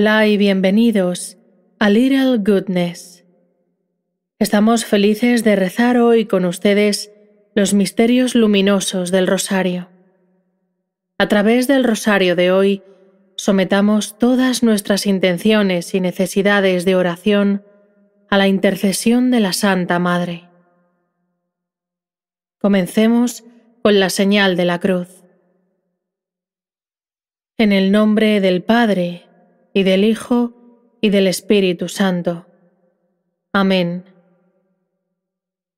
Hola y bienvenidos a Little Goodness. Estamos felices de rezar hoy con ustedes los misterios luminosos del rosario. A través del rosario de hoy, sometamos todas nuestras intenciones y necesidades de oración a la intercesión de la Santa Madre. Comencemos con la señal de la cruz. En el nombre del Padre, y del Hijo, y del Espíritu Santo. Amén.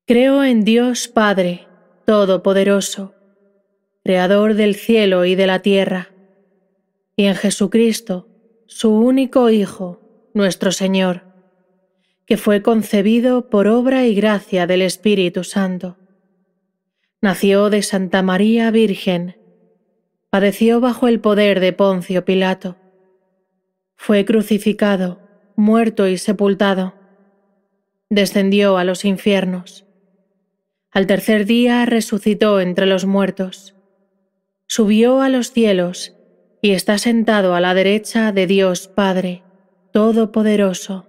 Creo en Dios Padre, Todopoderoso, Creador del cielo y de la tierra, y en Jesucristo, su único Hijo, nuestro Señor, que fue concebido por obra y gracia del Espíritu Santo. Nació de Santa María Virgen, padeció bajo el poder de Poncio Pilato fue crucificado, muerto y sepultado. Descendió a los infiernos. Al tercer día resucitó entre los muertos. Subió a los cielos y está sentado a la derecha de Dios Padre, Todopoderoso.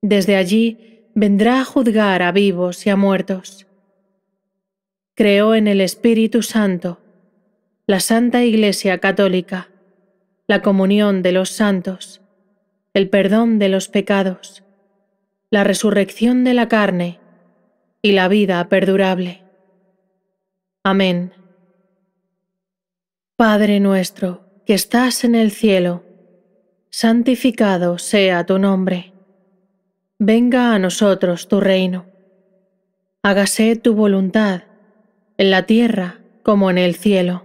Desde allí vendrá a juzgar a vivos y a muertos. Creó en el Espíritu Santo, la Santa Iglesia Católica la comunión de los santos, el perdón de los pecados, la resurrección de la carne y la vida perdurable. Amén. Padre nuestro, que estás en el cielo, santificado sea tu nombre. Venga a nosotros tu reino. Hágase tu voluntad, en la tierra como en el cielo.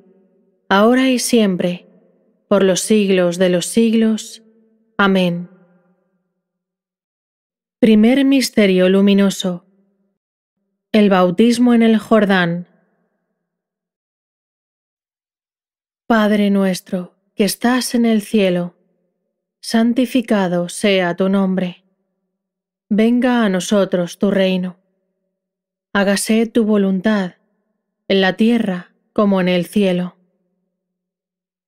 ahora y siempre, por los siglos de los siglos. Amén. Primer Misterio Luminoso. El bautismo en el Jordán. Padre nuestro, que estás en el cielo, santificado sea tu nombre. Venga a nosotros tu reino. Hágase tu voluntad, en la tierra como en el cielo.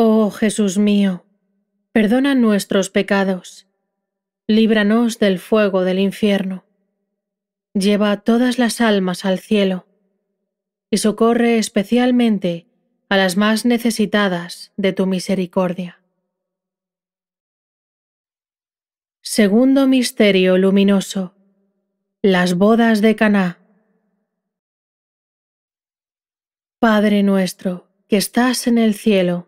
Oh Jesús mío, perdona nuestros pecados, líbranos del fuego del infierno, lleva todas las almas al cielo y socorre especialmente a las más necesitadas de tu misericordia. Segundo misterio luminoso. Las bodas de Caná. Padre nuestro, que estás en el cielo,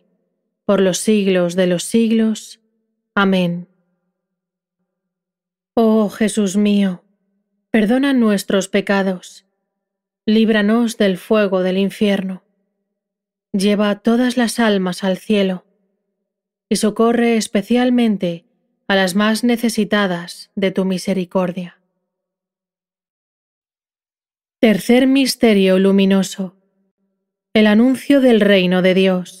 por los siglos de los siglos. Amén. Oh Jesús mío, perdona nuestros pecados, líbranos del fuego del infierno, lleva a todas las almas al cielo y socorre especialmente a las más necesitadas de tu misericordia. Tercer Misterio Luminoso. El anuncio del reino de Dios.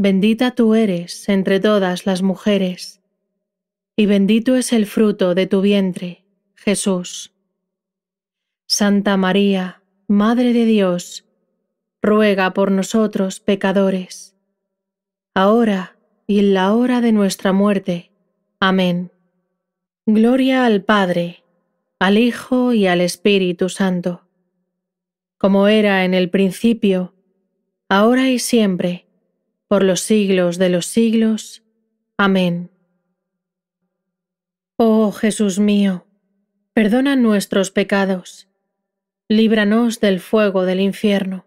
Bendita tú eres entre todas las mujeres, y bendito es el fruto de tu vientre, Jesús. Santa María, Madre de Dios, ruega por nosotros pecadores, ahora y en la hora de nuestra muerte. Amén. Gloria al Padre, al Hijo y al Espíritu Santo, como era en el principio, ahora y siempre, por los siglos de los siglos. Amén. Oh Jesús mío, perdona nuestros pecados, líbranos del fuego del infierno,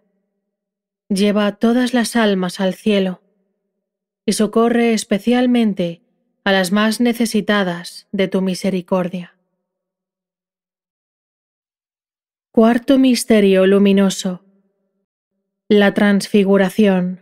lleva a todas las almas al cielo y socorre especialmente a las más necesitadas de tu misericordia. Cuarto Misterio Luminoso. La Transfiguración.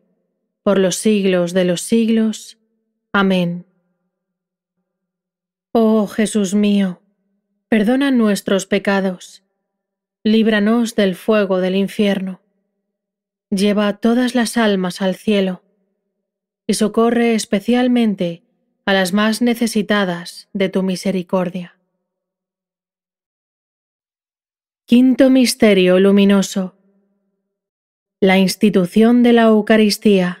por los siglos de los siglos. Amén. Oh Jesús mío, perdona nuestros pecados, líbranos del fuego del infierno, lleva todas las almas al cielo y socorre especialmente a las más necesitadas de tu misericordia. Quinto Misterio Luminoso. La institución de la Eucaristía.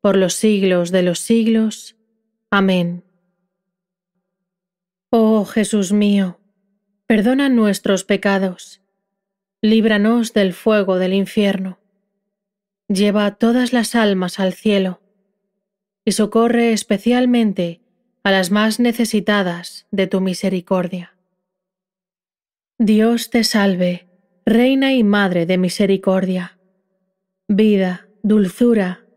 por los siglos de los siglos. Amén. Oh Jesús mío, perdona nuestros pecados, líbranos del fuego del infierno, lleva todas las almas al cielo y socorre especialmente a las más necesitadas de tu misericordia. Dios te salve, Reina y Madre de Misericordia, vida, dulzura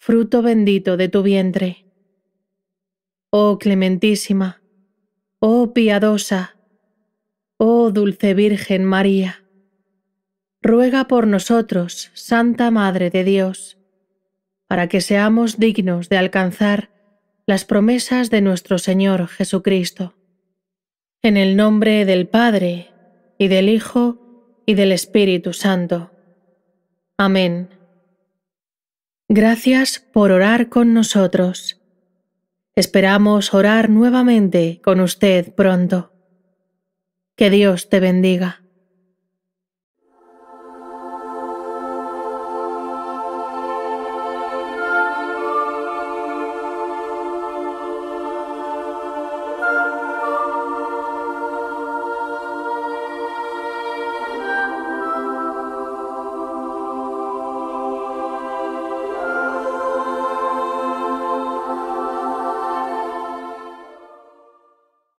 fruto bendito de tu vientre. Oh clementísima, oh piadosa, oh dulce Virgen María, ruega por nosotros, Santa Madre de Dios, para que seamos dignos de alcanzar las promesas de nuestro Señor Jesucristo. En el nombre del Padre, y del Hijo, y del Espíritu Santo. Amén. Gracias por orar con nosotros. Esperamos orar nuevamente con usted pronto. Que Dios te bendiga.